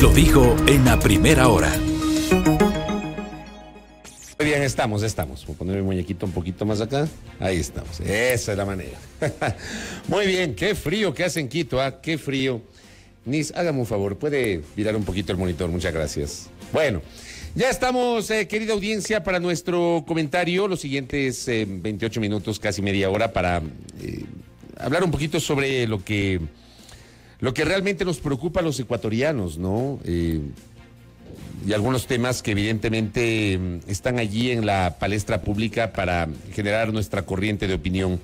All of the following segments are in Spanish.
Lo dijo en la primera hora. Muy bien, estamos, estamos. Voy a poner mi muñequito un poquito más acá. Ahí estamos. Esa es la manera. Muy bien, qué frío que hacen Quito, ¿ah? Qué frío. Nis, hágame un favor, puede mirar un poquito el monitor, muchas gracias. Bueno, ya estamos, eh, querida audiencia, para nuestro comentario, los siguientes 28 eh, minutos, casi media hora, para eh, hablar un poquito sobre lo que lo que realmente nos preocupa a los ecuatorianos, ¿no? Eh, y algunos temas que evidentemente mm, están allí en la palestra pública para generar nuestra corriente de opinión.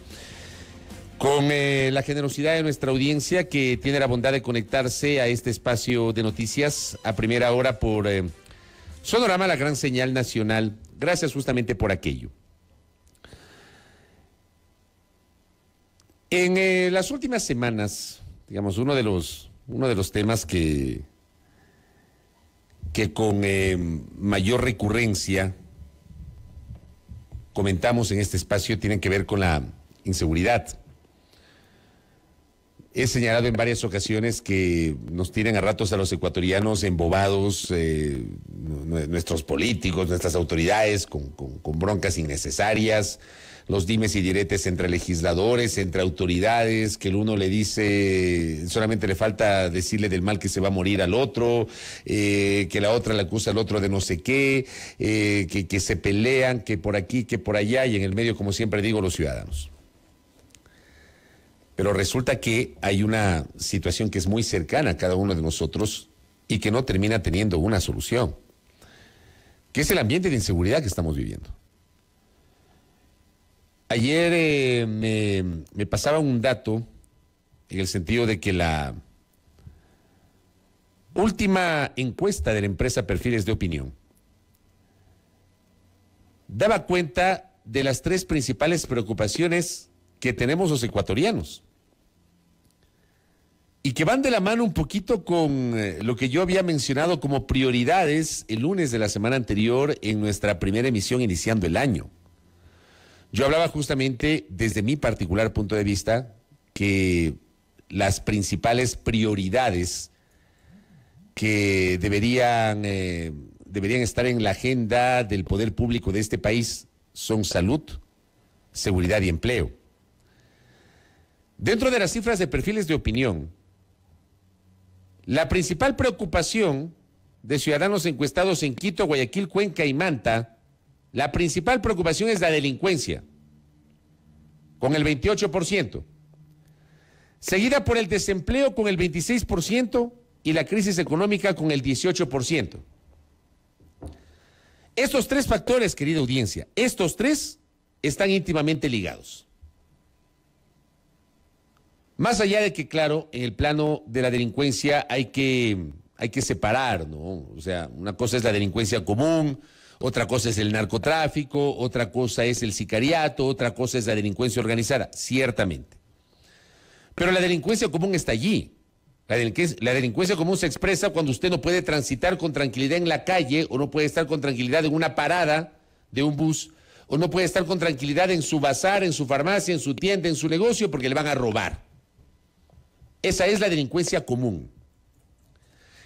Con eh, la generosidad de nuestra audiencia que tiene la bondad de conectarse a este espacio de noticias a primera hora por eh, Sonorama, la gran señal nacional, gracias justamente por aquello. En las últimas semanas digamos, uno de los, uno de los temas que, que con eh, mayor recurrencia comentamos en este espacio tiene que ver con la inseguridad. He señalado en varias ocasiones que nos tienen a ratos a los ecuatorianos embobados, eh, nuestros políticos, nuestras autoridades, con broncas innecesarias, los dimes y diretes entre legisladores, entre autoridades, que el uno le dice, solamente le falta decirle del mal que se va a morir al otro, eh, que la otra le acusa al otro de no sé qué, eh, que, que se pelean, que por aquí, que por allá, y en el medio, como siempre digo, los ciudadanos. Pero resulta que hay una situación que es muy cercana a cada uno de nosotros y que no termina teniendo una solución, que es el ambiente de inseguridad que estamos viviendo. Ayer eh, me, me pasaba un dato en el sentido de que la última encuesta de la empresa Perfiles de Opinión daba cuenta de las tres principales preocupaciones que tenemos los ecuatorianos y que van de la mano un poquito con eh, lo que yo había mencionado como prioridades el lunes de la semana anterior en nuestra primera emisión iniciando el año. Yo hablaba justamente desde mi particular punto de vista que las principales prioridades que deberían, eh, deberían estar en la agenda del poder público de este país son salud, seguridad y empleo. Dentro de las cifras de perfiles de opinión, la principal preocupación de ciudadanos encuestados en Quito, Guayaquil, Cuenca y Manta la principal preocupación es la delincuencia, con el 28%, seguida por el desempleo con el 26% y la crisis económica con el 18%. Estos tres factores, querida audiencia, estos tres están íntimamente ligados. Más allá de que, claro, en el plano de la delincuencia hay que, hay que separar, ¿no? O sea, una cosa es la delincuencia común, otra cosa es el narcotráfico, otra cosa es el sicariato, otra cosa es la delincuencia organizada, ciertamente. Pero la delincuencia común está allí. La delincuencia, común se expresa cuando usted no puede transitar con tranquilidad en la calle o no puede estar con tranquilidad en una parada de un bus o no puede estar con tranquilidad en su bazar, en su farmacia, en su tienda, en su negocio porque le van a robar. Esa es la delincuencia común.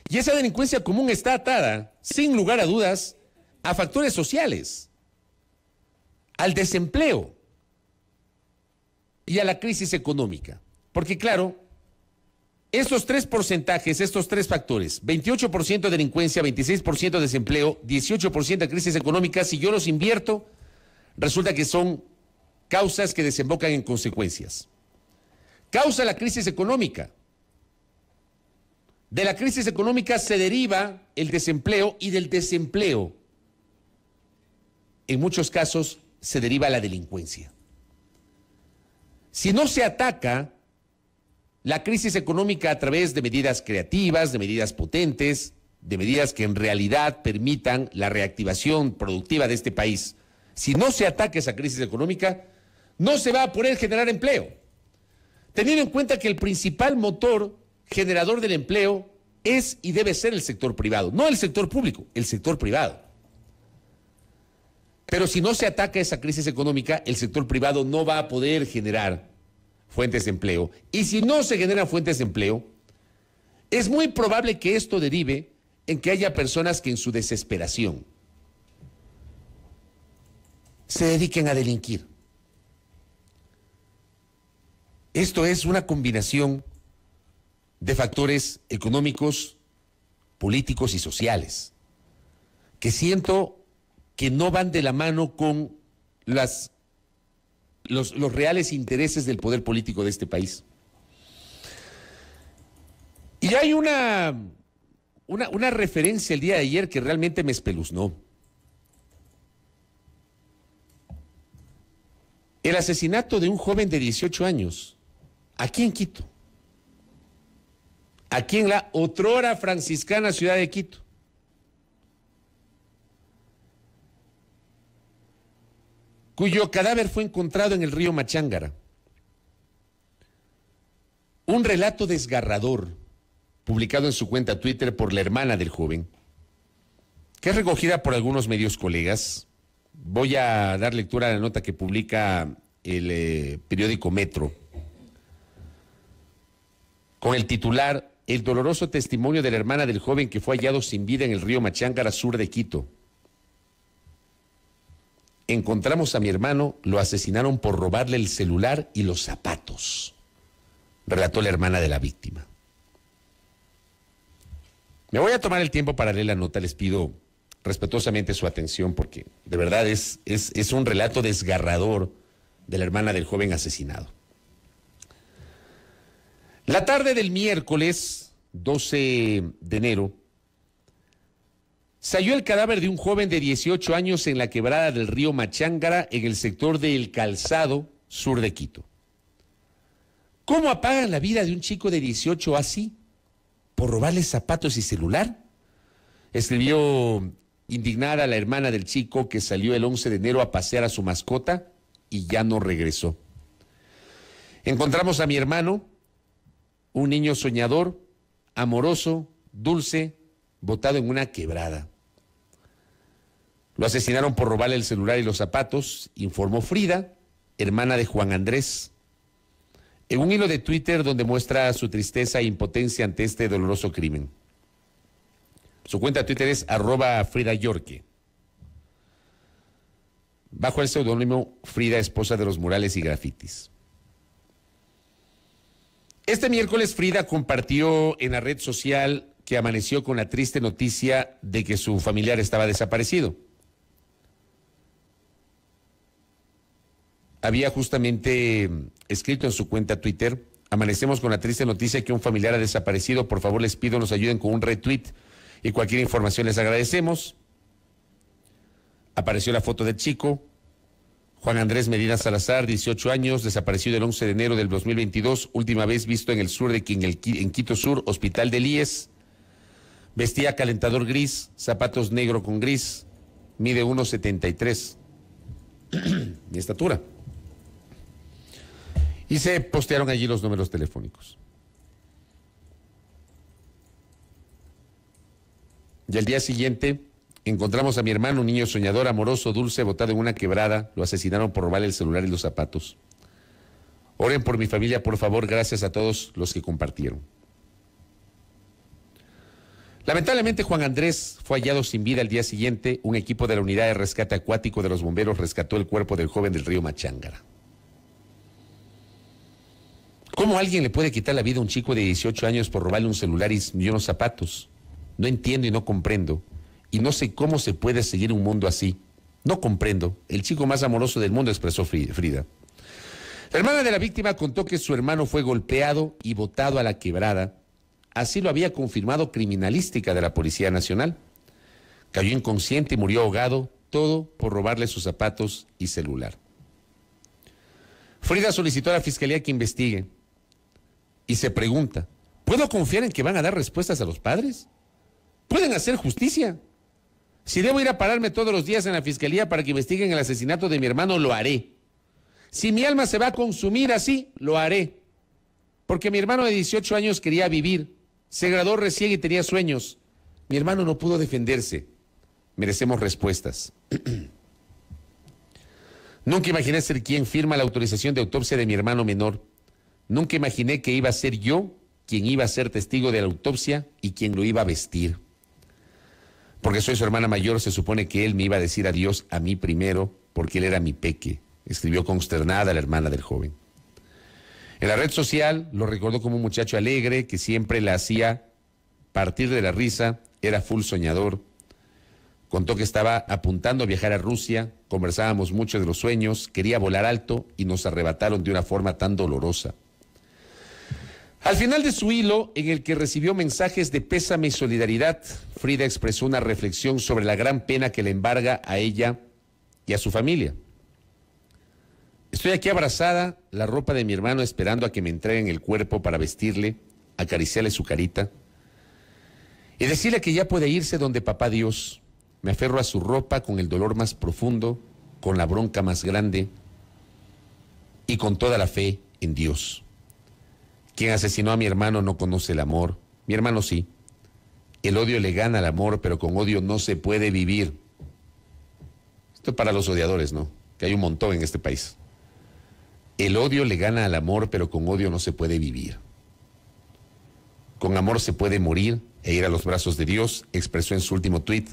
Y esa delincuencia común está atada, sin lugar a dudas, a factores sociales, al desempleo y a la crisis económica. Porque claro, estos tres porcentajes, estos tres factores, 28% de delincuencia, 26% desempleo, 18% de crisis económica, si yo los invierto, resulta que son causas que desembocan en consecuencias. Causa la crisis económica. De la crisis económica se deriva el desempleo y del desempleo en muchos casos se deriva la delincuencia. Si no se ataca la crisis económica a través de medidas creativas, de medidas potentes, de medidas que en realidad permitan la reactivación productiva de este país, si no se ataca esa crisis económica, no se va a poder generar empleo. Teniendo en cuenta que el principal motor generador del empleo es y debe ser el sector privado, no el sector público, el sector privado. Pero si no se ataca esa crisis económica, el sector privado no va a poder generar fuentes de empleo. Y si no se generan fuentes de empleo, es muy probable que esto derive en que haya personas que en su desesperación se dediquen a delinquir. Esto es una combinación de factores económicos, políticos y sociales que siento que no van de la mano con las, los, reales intereses del poder político de este país. Y hay una, una, una, referencia el día de ayer que realmente me espeluznó. El asesinato de un joven de 18 años, aquí en Quito, aquí en la otrora franciscana ciudad de Quito. cuyo cadáver fue encontrado en el río Machángara. Un relato desgarrador, publicado en su cuenta Twitter por la hermana del joven, que es recogida por algunos medios colegas. Voy a dar lectura a la nota que publica el eh, periódico Metro, con el titular El doloroso testimonio de la hermana del joven que fue hallado sin vida en el río Machángara, sur de Quito encontramos a mi hermano, lo asesinaron por robarle el celular y los zapatos, relató la hermana de la víctima. Me voy a tomar el tiempo para leer la nota, les pido respetuosamente su atención porque de verdad es, es, es un relato desgarrador de la hermana del joven asesinado. La tarde del miércoles 12 de enero, Salió el cadáver de un joven de 18 años en la quebrada del río Machángara, en el sector de El Calzado, sur de Quito. ¿Cómo apagan la vida de un chico de 18 así? ¿Por robarle zapatos y celular? Escribió indignada la hermana del chico que salió el 11 de enero a pasear a su mascota y ya no regresó. Encontramos a mi hermano, un niño soñador, amoroso, dulce, ...votado en una quebrada. Lo asesinaron por robarle el celular y los zapatos, informó Frida, hermana de Juan Andrés, en un hilo de Twitter donde muestra su tristeza e impotencia ante este doloroso crimen. Su cuenta de Twitter es arroba Frida Bajo el seudónimo Frida, esposa de los murales y grafitis. Este miércoles Frida compartió en la red social que amaneció con la triste noticia de que su familiar estaba desaparecido. Había justamente mm, escrito en su cuenta Twitter, amanecemos con la triste noticia que un familiar ha desaparecido, por favor les pido nos ayuden con un retweet y cualquier información les agradecemos. Apareció la foto del chico, Juan Andrés Medina Salazar, 18 años, desaparecido el 11 de enero del 2022, última vez visto en el sur de Quito Sur, Hospital de Líes. Vestía calentador gris, zapatos negro con gris, mide 1,73, mi estatura. Y se postearon allí los números telefónicos. Y al día siguiente encontramos a mi hermano, un niño soñador, amoroso, dulce, botado en una quebrada. Lo asesinaron por robar el celular y los zapatos. Oren por mi familia, por favor. Gracias a todos los que compartieron. Lamentablemente, Juan Andrés fue hallado sin vida al día siguiente. Un equipo de la unidad de rescate acuático de los bomberos rescató el cuerpo del joven del río Machángara. ¿Cómo alguien le puede quitar la vida a un chico de 18 años por robarle un celular y unos zapatos? No entiendo y no comprendo. Y no sé cómo se puede seguir un mundo así. No comprendo. El chico más amoroso del mundo, expresó Frida. La hermana de la víctima contó que su hermano fue golpeado y botado a la quebrada Así lo había confirmado criminalística de la Policía Nacional. Cayó inconsciente y murió ahogado, todo por robarle sus zapatos y celular. Frida solicitó a la Fiscalía que investigue y se pregunta, ¿puedo confiar en que van a dar respuestas a los padres? ¿Pueden hacer justicia? Si debo ir a pararme todos los días en la Fiscalía para que investiguen el asesinato de mi hermano, lo haré. Si mi alma se va a consumir así, lo haré. Porque mi hermano de 18 años quería vivir se graduó recién y tenía sueños. Mi hermano no pudo defenderse. Merecemos respuestas. Nunca imaginé ser quien firma la autorización de autopsia de mi hermano menor. Nunca imaginé que iba a ser yo quien iba a ser testigo de la autopsia y quien lo iba a vestir. Porque soy su hermana mayor, se supone que él me iba a decir adiós a mí primero, porque él era mi peque, escribió consternada la hermana del joven. En la red social lo recordó como un muchacho alegre que siempre la hacía partir de la risa, era full soñador. Contó que estaba apuntando a viajar a Rusia, conversábamos mucho de los sueños, quería volar alto y nos arrebataron de una forma tan dolorosa. Al final de su hilo, en el que recibió mensajes de pésame y solidaridad, Frida expresó una reflexión sobre la gran pena que le embarga a ella y a su familia. Estoy aquí abrazada, la ropa de mi hermano, esperando a que me entreguen el cuerpo para vestirle, acariciarle su carita y decirle que ya puede irse donde papá Dios. Me aferro a su ropa con el dolor más profundo, con la bronca más grande y con toda la fe en Dios. Quien asesinó a mi hermano no conoce el amor, mi hermano sí. El odio le gana al amor, pero con odio no se puede vivir. Esto es para los odiadores, ¿no? Que hay un montón en este país. El odio le gana al amor, pero con odio no se puede vivir. Con amor se puede morir e ir a los brazos de Dios, expresó en su último tuit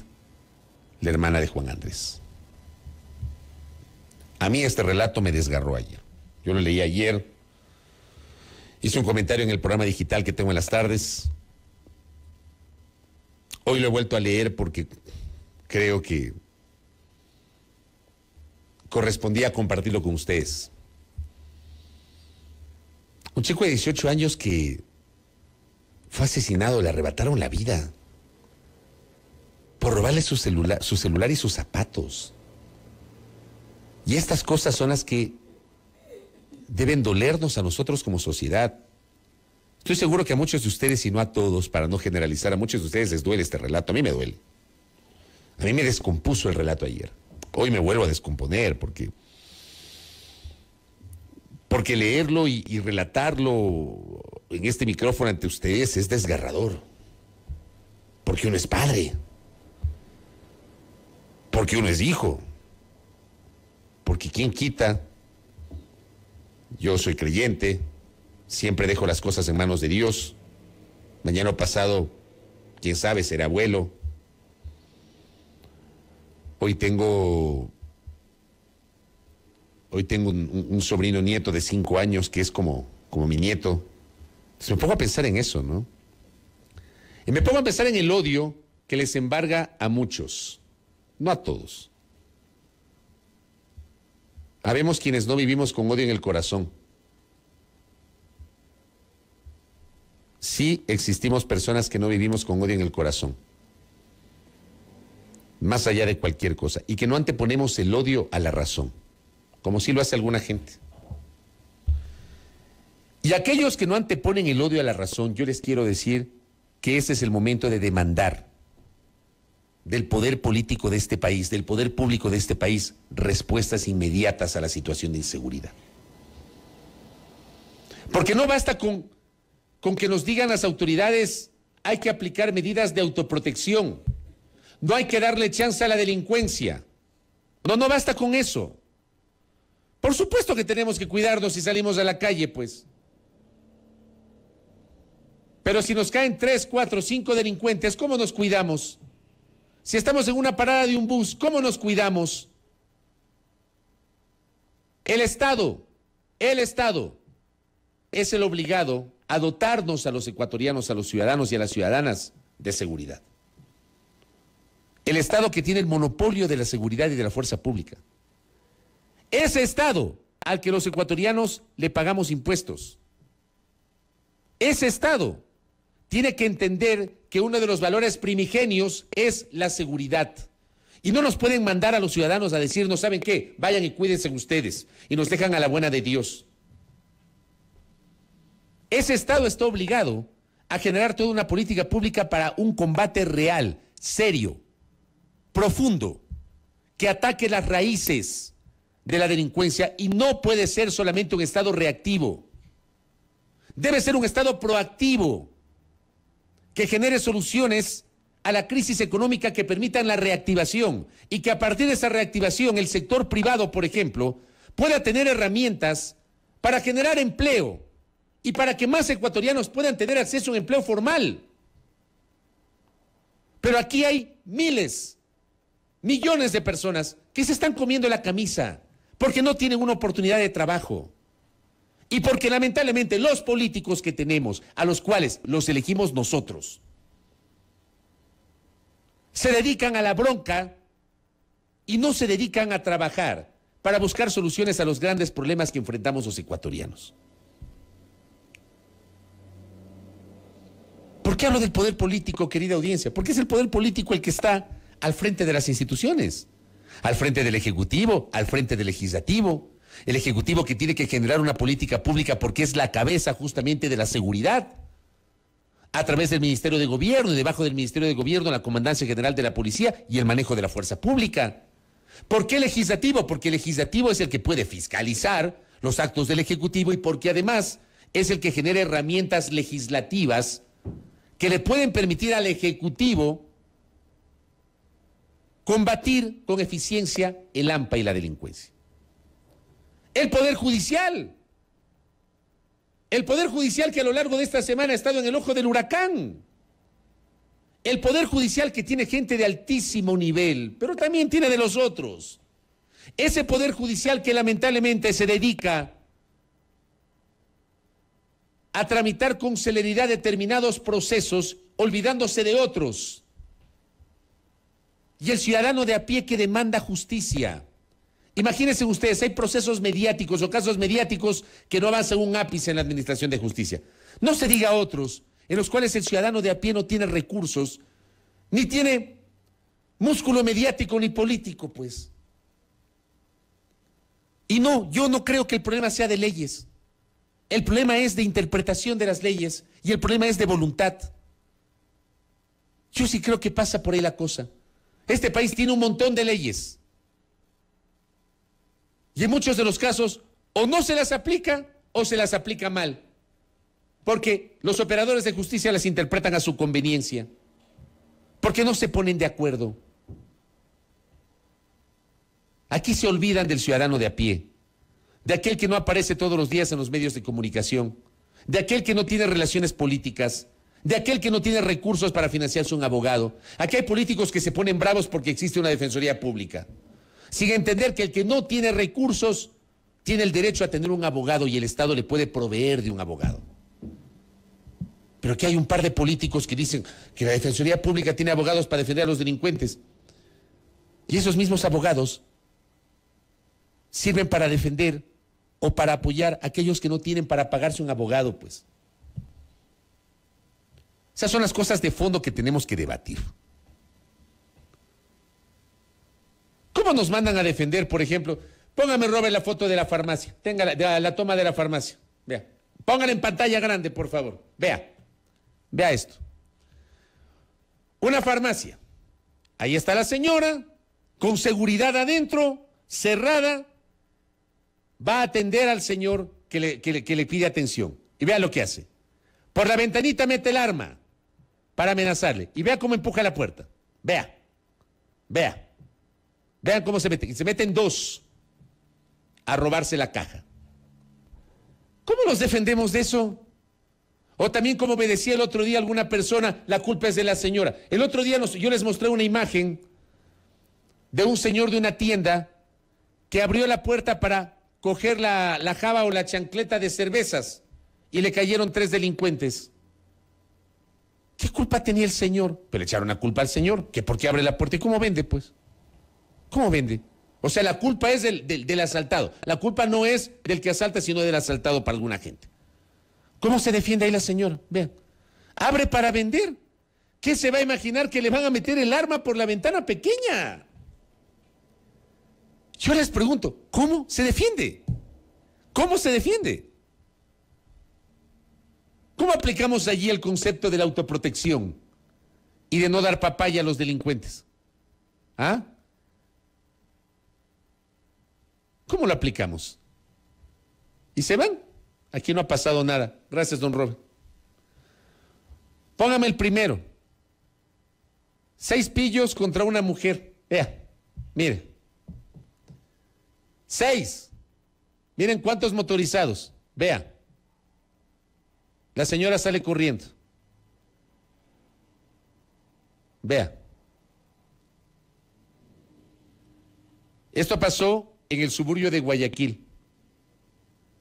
la hermana de Juan Andrés. A mí este relato me desgarró ayer. Yo lo leí ayer. Hice un comentario en el programa digital que tengo en las tardes. Hoy lo he vuelto a leer porque creo que correspondía compartirlo con ustedes. Un chico de 18 años que fue asesinado, le arrebataron la vida por robarle su, su celular y sus zapatos. Y estas cosas son las que deben dolernos a nosotros como sociedad. Estoy seguro que a muchos de ustedes, y no a todos, para no generalizar, a muchos de ustedes les duele este relato. A mí me duele. A mí me descompuso el relato ayer. Hoy me vuelvo a descomponer porque porque leerlo y, relatarlo en este micrófono ante ustedes es desgarrador, porque uno es padre, porque uno es hijo, porque quien quita, yo soy creyente, siempre dejo las cosas en manos de Dios, mañana pasado, quién sabe, será abuelo, hoy tengo Hoy tengo un, sobrino nieto de cinco años que es como, como mi nieto. Se me pongo a pensar en eso, ¿no? Y me pongo a pensar en el odio que les embarga a muchos, no a todos. Habemos quienes no vivimos con odio en el corazón. Sí existimos personas que no vivimos con odio en el corazón, más allá de cualquier cosa, y que no anteponemos el odio a la razón como si lo hace alguna gente. Y aquellos que no anteponen el odio a la razón, yo les quiero decir que este es el momento de demandar del poder político de este país, del poder público de este país, respuestas inmediatas a la situación de inseguridad. Porque no basta con, con que nos digan las autoridades, hay que aplicar medidas de autoprotección, no hay que darle chance a la delincuencia. No, no basta con eso. Por supuesto que tenemos que cuidarnos si salimos a la calle, pues. Pero si nos caen tres, cuatro, cinco delincuentes, ¿cómo nos cuidamos? Si estamos en una parada de un bus, ¿cómo nos cuidamos? El Estado, el Estado es el obligado a dotarnos a los ecuatorianos, a los ciudadanos y a las ciudadanas de seguridad. El Estado que tiene el monopolio de la seguridad y de la fuerza pública ese Estado al que los ecuatorianos le pagamos impuestos, ese Estado tiene que entender que uno de los valores primigenios es la seguridad. Y no nos pueden mandar a los ciudadanos a decir, no saben qué, vayan y cuídense ustedes. Y nos dejan a la buena de Dios. Ese Estado está obligado a generar toda una política pública para un combate real, serio, profundo, que ataque las raíces de la delincuencia y no puede ser solamente un Estado reactivo. Debe ser un Estado proactivo que genere soluciones a la crisis económica que permitan la reactivación y que a partir de esa reactivación el sector privado, por ejemplo, pueda tener herramientas para generar empleo y para que más ecuatorianos puedan tener acceso a un empleo formal. Pero aquí hay miles, millones de personas que se están comiendo la camisa porque no tienen una oportunidad de trabajo. Y porque lamentablemente los políticos que tenemos, a los cuales los elegimos nosotros, se dedican a la bronca y no se dedican a trabajar para buscar soluciones a los grandes problemas que enfrentamos los ecuatorianos. ¿Por qué hablo del poder político, querida audiencia? Porque es el poder político el que está al frente de las instituciones al frente del Ejecutivo, al frente del Legislativo. El Ejecutivo que tiene que generar una política pública porque es la cabeza justamente de la seguridad. A través del Ministerio de Gobierno y debajo del Ministerio de Gobierno la Comandancia General de la Policía y el manejo de la fuerza pública. ¿Por qué legislativo? Porque el legislativo es el que puede fiscalizar los actos del Ejecutivo y porque además es el que genera herramientas legislativas que le pueden permitir al Ejecutivo combatir con eficiencia el AMPA y la delincuencia. El Poder Judicial. El Poder Judicial que a lo largo de esta semana ha estado en el ojo del huracán. El Poder Judicial que tiene gente de altísimo nivel, pero también tiene de los otros. Ese Poder Judicial que lamentablemente se dedica a tramitar con celeridad determinados procesos, olvidándose de otros y el ciudadano de a pie que demanda justicia. Imagínense ustedes, hay procesos mediáticos o casos mediáticos que no avanzan un ápice en la administración de justicia. No se diga otros en los cuales el ciudadano de a pie no tiene recursos, ni tiene músculo mediático ni político, pues. Y no, yo no creo que el problema sea de leyes. El problema es de interpretación de las leyes y el problema es de voluntad. Yo sí creo que pasa por ahí la cosa. Este país tiene un montón de leyes. Y en muchos de los casos, o no se las aplica o se las aplica mal. Porque los operadores de justicia las interpretan a su conveniencia. Porque no se ponen de acuerdo. Aquí se olvidan del ciudadano de a pie, de aquel que no aparece todos los días en los medios de comunicación, de aquel que no tiene relaciones políticas, de aquel que no tiene recursos para financiarse un abogado. Aquí hay políticos que se ponen bravos porque existe una defensoría pública, sin entender que el que no tiene recursos tiene el derecho a tener un abogado y el Estado le puede proveer de un abogado. Pero aquí hay un par de políticos que dicen que la Defensoría Pública tiene abogados para defender a los delincuentes. Y esos mismos abogados sirven para defender o para apoyar a aquellos que no tienen para pagarse un abogado, pues. Esas son las cosas de fondo que tenemos que debatir. ¿Cómo nos mandan a defender, por ejemplo? Póngame, Robert, la foto de la farmacia. Tenga la, toma de la farmacia. Vea. Póngala en pantalla grande, por favor. Vea. Vea esto. Una farmacia. Ahí está la señora, con seguridad adentro, cerrada. Va a atender al señor que le pide atención. Y vea lo que hace. Por la ventanita mete el arma para amenazarle. Y vea cómo empuja la puerta. Vea. Vea. Vean cómo se meten. Se meten dos a robarse la caja. ¿Cómo los defendemos de eso? O también como me decía el otro día alguna persona, la culpa es de la señora. El otro día yo les mostré una imagen de un señor de una tienda que abrió la puerta para coger la, la java o la chancleta de cervezas y le cayeron tres delincuentes. ¿Qué culpa tenía el señor? Pero pues le echaron la culpa al señor, que por qué abre la puerta y cómo vende, pues. ¿Cómo vende? O sea, la culpa es del, del asaltado. La culpa no es del que asalta, sino del asaltado para alguna gente. ¿Cómo se defiende ahí la señora? Vean. Abre para vender. ¿Qué se va a imaginar que le van a meter el arma por la ventana pequeña? Yo les pregunto, ¿cómo se defiende? ¿Cómo se defiende? ¿Cómo aplicamos allí el concepto de la autoprotección y de no dar papaya a los delincuentes? ¿Ah? ¿Cómo lo aplicamos? Y se van. Aquí no ha pasado nada. Gracias, don Robert. Póngame el primero. Seis pillos contra una mujer. Vea, mire. Seis. Miren cuántos motorizados. Vea. La señora sale corriendo. Vea. Esto pasó en el suburbio de Guayaquil.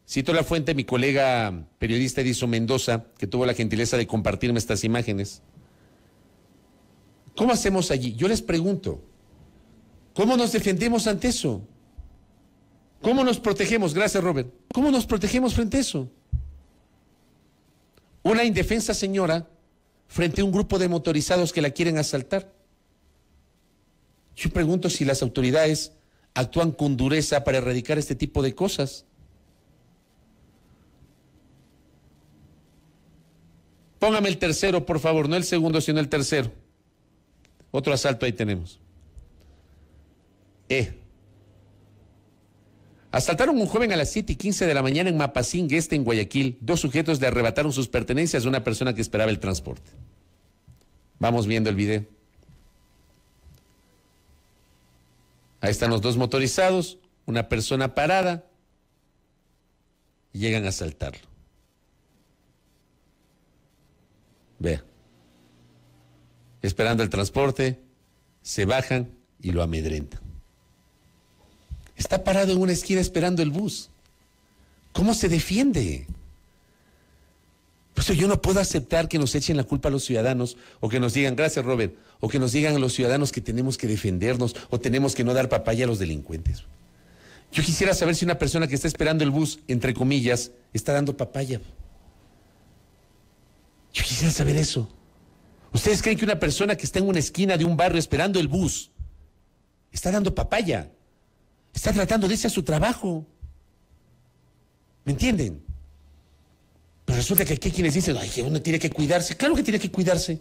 Cito la fuente, mi colega periodista Edison Mendoza, que tuvo la gentileza de compartirme estas imágenes. ¿Cómo hacemos allí? Yo les pregunto, ¿cómo nos defendemos ante eso? ¿Cómo nos protegemos? Gracias, Robert. ¿Cómo nos protegemos frente a eso? Una indefensa señora frente a un grupo de motorizados que la quieren asaltar. Yo pregunto si las autoridades actúan con dureza para erradicar este tipo de cosas. Póngame el tercero, por favor, no el segundo, sino el tercero. Otro asalto ahí tenemos. Eh. Asaltaron un joven a las 7 y 15 de la mañana en Mapasing, este en Guayaquil. Dos sujetos le arrebataron sus pertenencias a una persona que esperaba el transporte. Vamos viendo el video. Ahí están los dos motorizados, una persona parada. llegan a asaltarlo. Vea. Esperando el transporte, se bajan y lo amedrentan está parado en una esquina esperando el bus. ¿Cómo se defiende? Pues yo no puedo aceptar que nos echen la culpa a los ciudadanos o que nos digan, gracias Robert, o que nos digan a los ciudadanos que tenemos que defendernos o tenemos que no dar papaya a los delincuentes. Yo quisiera saber si una persona que está esperando el bus, entre comillas, está dando papaya. Yo quisiera saber eso. ¿Ustedes creen que una persona que está en una esquina de un barrio esperando el bus está dando papaya? está tratando de irse a su trabajo. ¿Me entienden? Pero resulta que hay quienes dicen, ay, que uno tiene que cuidarse. Claro que tiene que cuidarse.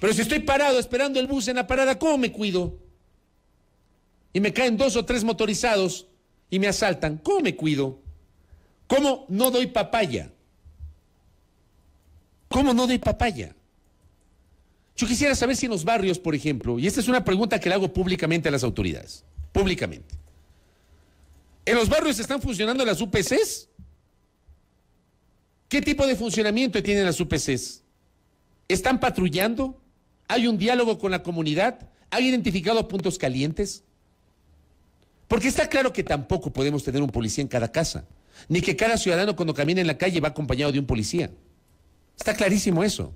Pero si estoy parado esperando el bus en la parada, ¿cómo me cuido? Y me caen dos o tres motorizados y me asaltan, ¿cómo me cuido? ¿Cómo no doy papaya? ¿Cómo no doy papaya? Yo quisiera saber si en los barrios, por ejemplo, y esta es una pregunta que le hago públicamente a las autoridades, públicamente, ¿En los barrios están funcionando las UPCs? ¿Qué tipo de funcionamiento tienen las UPCs? ¿Están patrullando? ¿Hay un diálogo con la comunidad? ¿Han identificado puntos calientes? Porque está claro que tampoco podemos tener un policía en cada casa, ni que cada ciudadano cuando camina en la calle va acompañado de un policía. Está clarísimo eso.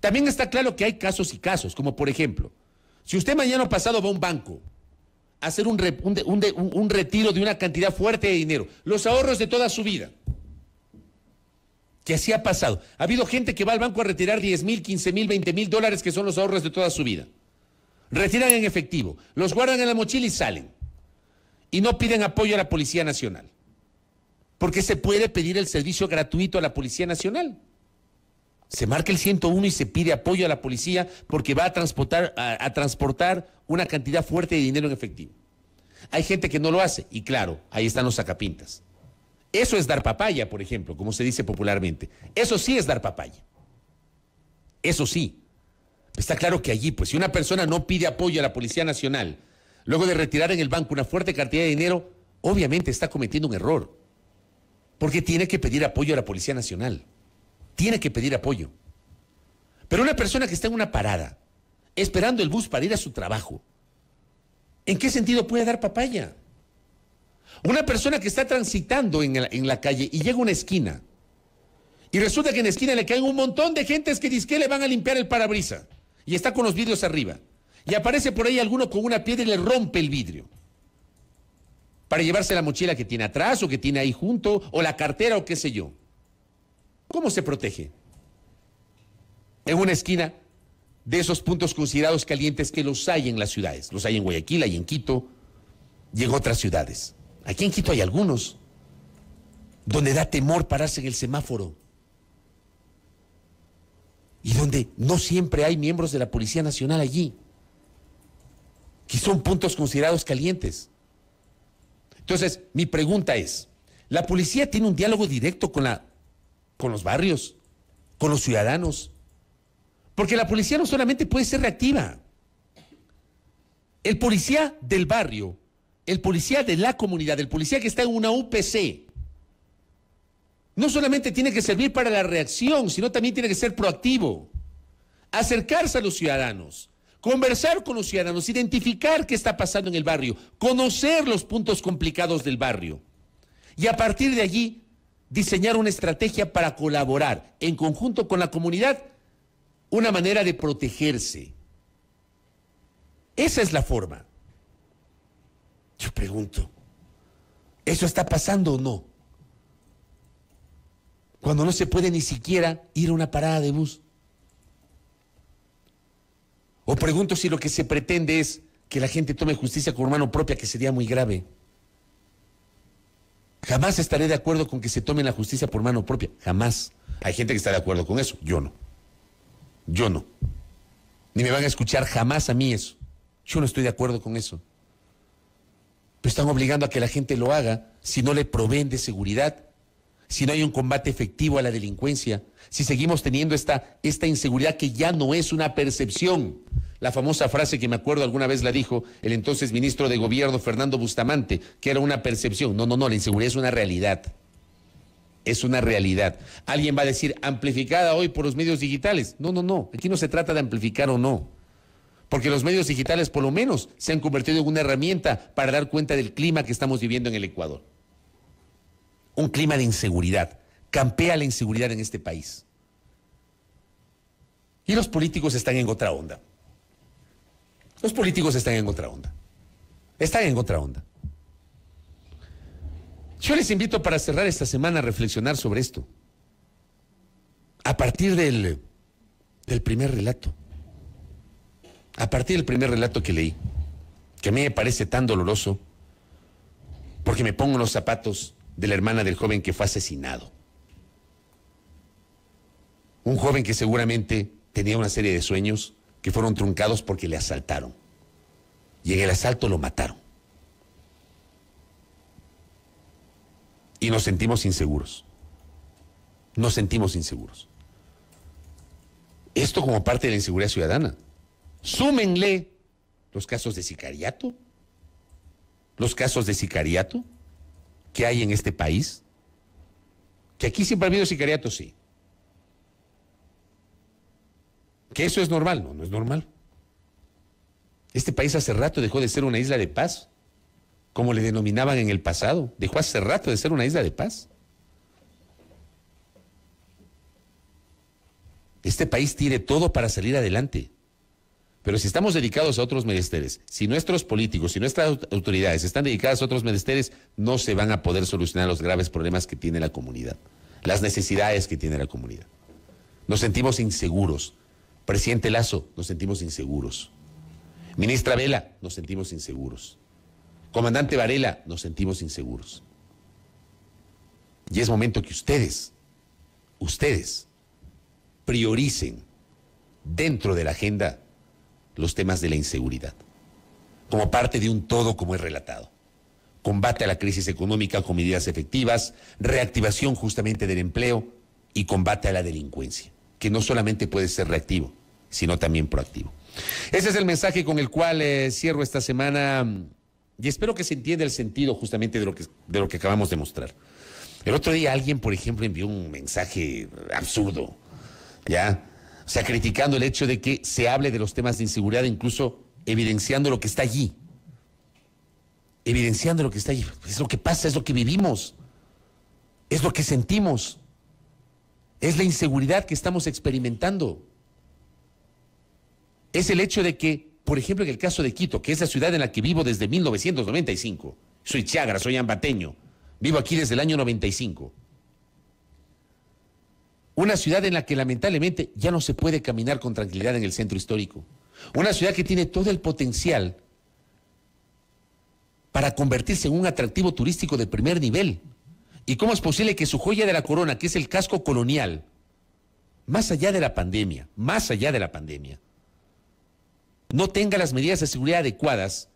También está claro que hay casos y casos, como por ejemplo, si usted mañana pasado va a un banco hacer un, retiro de una cantidad fuerte de dinero, los ahorros de toda su vida. Que así ha pasado. Ha habido gente que va al banco a retirar 10 mil, 15 mil, 20 mil dólares, que son los ahorros de toda su vida. Retiran en efectivo, los guardan en la mochila y salen. Y no piden apoyo a la Policía Nacional. Porque se puede pedir el servicio gratuito a la Policía Nacional se marca el 101 y se pide apoyo a la policía porque va a transportar, transportar una cantidad fuerte de dinero en efectivo. Hay gente que no lo hace y claro, ahí están los sacapintas. Eso es dar papaya, por ejemplo, como se dice popularmente. Eso sí es dar papaya. Eso sí. Está claro que allí, pues, si una persona no pide apoyo a la Policía Nacional, luego de retirar en el banco una fuerte cantidad de dinero, obviamente está cometiendo un error. Porque tiene que pedir apoyo a la Policía Nacional tiene que pedir apoyo. Pero una persona que está en una parada, esperando el bus para ir a su trabajo, ¿en qué sentido puede dar papaya? Una persona que está transitando en la, calle y llega a una esquina, y resulta que en la esquina le caen un montón de gentes que que le van a limpiar el parabrisa, y está con los vidrios arriba, y aparece por ahí alguno con una piedra y le rompe el vidrio para llevarse la mochila que tiene atrás o que tiene ahí junto, o la cartera o qué sé yo. ¿Cómo se protege? En una esquina de esos puntos considerados calientes que los hay en las ciudades. Los hay en Guayaquil, hay en Quito y en otras ciudades. Aquí en Quito hay algunos donde da temor pararse en el semáforo y donde no siempre hay miembros de la Policía Nacional allí, que son puntos considerados calientes. Entonces, mi pregunta es, ¿la policía tiene un diálogo directo con la con los barrios, con los ciudadanos. Porque la policía no solamente puede ser reactiva. El policía del barrio, el policía de la comunidad, el policía que está en una UPC, no solamente tiene que servir para la reacción, sino también tiene que ser proactivo. Acercarse a los ciudadanos, conversar con los ciudadanos, identificar qué está pasando en el barrio, conocer los puntos complicados del barrio. Y a partir de allí, diseñar una estrategia para colaborar en conjunto con la comunidad, una manera de protegerse. Esa es la forma. Yo pregunto, ¿eso está pasando o no? Cuando no se puede ni siquiera ir a una parada de bus. O pregunto si lo que se pretende es que la gente tome justicia con mano propia, que sería muy grave. Jamás estaré de acuerdo con que se tome la justicia por mano propia. Jamás. Hay gente que está de acuerdo con eso. Yo no. Yo no. Ni me van a escuchar jamás a mí eso. Yo no estoy de acuerdo con eso. Pero están obligando a que la gente lo haga si no le proveen de seguridad, si no hay un combate efectivo a la delincuencia, si seguimos teniendo esta, esta inseguridad que ya no es una percepción, la famosa frase que me acuerdo alguna vez la dijo el entonces ministro de Gobierno Fernando Bustamante, que era una percepción. No, no, no, la inseguridad es una realidad. Es una realidad. Alguien va a decir amplificada hoy por los medios digitales. No, no, no. Aquí no se trata de amplificar o no. Porque los medios digitales por lo menos se han convertido en una herramienta para dar cuenta del clima que estamos viviendo en el Ecuador. Un clima de inseguridad. Campea la inseguridad en este país. Y los políticos están en otra onda. Los políticos están en otra onda. Están en otra onda. Yo les invito para cerrar esta semana a reflexionar sobre esto. A partir del, primer relato. A partir del primer relato que leí, que a mí me parece tan doloroso, porque me pongo los zapatos de la hermana del joven que fue asesinado. Un joven que seguramente tenía una serie de sueños, que fueron truncados porque le asaltaron. Y en el asalto lo mataron. Y nos sentimos inseguros. Nos sentimos inseguros. Esto como parte de la inseguridad ciudadana. Súmenle los casos de sicariato, los casos de sicariato que hay en este país. Que aquí siempre ha habido sicariato, sí. Que eso es normal, no, no es normal. Este país hace rato dejó de ser una isla de paz, como le denominaban en el pasado. Dejó hace rato de ser una isla de paz. Este país tiene todo para salir adelante. Pero si estamos dedicados a otros menesteres, si nuestros políticos, si nuestras autoridades están dedicadas a otros menesteres, no se van a poder solucionar los graves problemas que tiene la comunidad, las necesidades que tiene la comunidad. Nos sentimos inseguros, Presidente Lazo, nos sentimos inseguros. Ministra Vela, nos sentimos inseguros. Comandante Varela, nos sentimos inseguros. Y es momento que ustedes, ustedes, prioricen dentro de la agenda los temas de la inseguridad, como parte de un todo como es relatado. Combate a la crisis económica con medidas efectivas, reactivación justamente del empleo y combate a la delincuencia que no solamente puede ser reactivo, sino también proactivo. Ese es el mensaje con el cual eh, cierro esta semana mm, y espero que se entienda el sentido justamente de lo que, de lo que acabamos de mostrar. El otro día alguien, por ejemplo, envió un mensaje absurdo, ¿ya? O sea, criticando el hecho de que se hable de los temas de inseguridad, incluso evidenciando lo que está allí. Evidenciando lo que está allí. Es lo que pasa, es lo que vivimos. Es lo que sentimos. Es la inseguridad que estamos experimentando. Es el hecho de que, por ejemplo, en el caso de Quito, que es la ciudad en la que vivo desde 1995, soy Chagra, soy ambateño, vivo aquí desde el año 95. Una ciudad en la que lamentablemente ya no se puede caminar con tranquilidad en el centro histórico. Una ciudad que tiene todo el potencial para convertirse en un atractivo turístico de primer nivel. ¿Y cómo es posible que su joya de la corona, que es el casco colonial, más allá de la pandemia, más allá de la pandemia, no tenga las medidas de seguridad adecuadas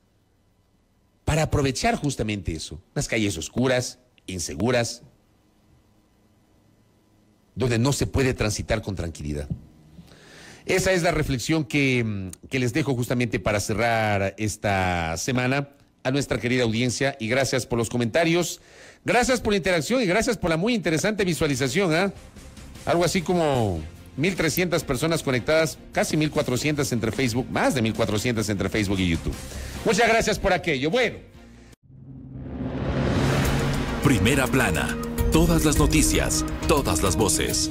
para aprovechar justamente eso? Las calles oscuras, inseguras, donde no se puede transitar con tranquilidad. Esa es la reflexión que, mm, que, les dejo justamente para cerrar esta semana a nuestra querida audiencia y gracias por los comentarios. Gracias por la interacción y gracias por la muy interesante visualización. ¿ah? Algo así como 1.300 personas conectadas, casi 1.400 entre Facebook, más de 1.400 entre Facebook y YouTube. Muchas gracias por aquello. Bueno. Primera plana. Todas las noticias, todas las voces.